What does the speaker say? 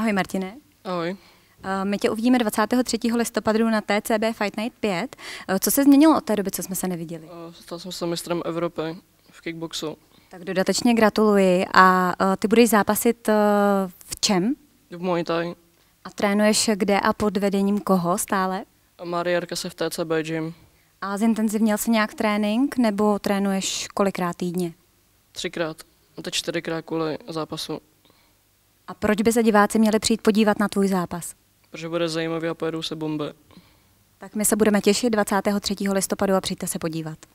Ahoj Martine. Ahoj. Eh, my tě uvidíme 23. listopadu na TCB Fight Night 5. Eh, co se změnilo od té doby, co jsme se neviděli? Eh, stal jsem se mistrem Evropy v kickboxu. Tak dodatečně gratuluji. A ty budeš zápasit v čem? V Muay Thai. A trénuješ kde a pod vedením koho stále? Mariérka se v TCB Gym. A zintenzivnil se nějak trénink, nebo trénuješ kolikrát týdně? Třikrát. A teď čtyřikrát kvůli zápasu. A proč by se diváci měli přijít podívat na tvůj zápas? Protože bude zajímavý a pojedou se bombe. Tak my se budeme těšit 23. listopadu a přijďte se podívat.